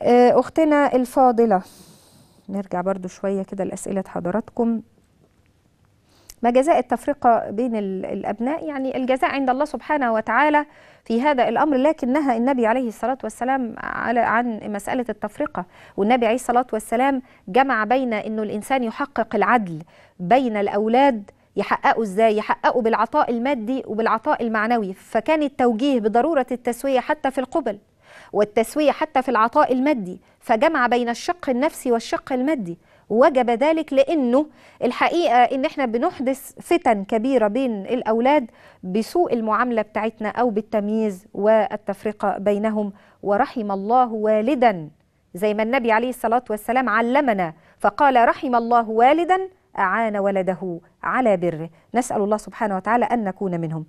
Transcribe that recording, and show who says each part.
Speaker 1: آه، أختنا الفاضلة نرجع برضو شوية كده لأسئلة حضراتكم ما جزاء التفرقة بين الأبناء يعني الجزاء عند الله سبحانه وتعالى في هذا الأمر لكنها النبي عليه الصلاة والسلام على عن مسألة التفرقة والنبي عليه الصلاة والسلام جمع بين أنه الإنسان يحقق العدل بين الأولاد يحققوا ازاي يحققوا بالعطاء المادي وبالعطاء المعنوي فكان التوجيه بضرورة التسوية حتى في القبل والتسوية حتى في العطاء المادي فجمع بين الشق النفسي والشق المادي وجب ذلك لانه الحقيقه ان احنا بنحدث فتن كبيره بين الاولاد بسوء المعامله بتاعتنا او بالتمييز والتفرقه بينهم ورحم الله والدا زي ما النبي عليه الصلاه والسلام علمنا فقال رحم الله والدا اعان ولده على بره نسال الله سبحانه وتعالى ان نكون منهم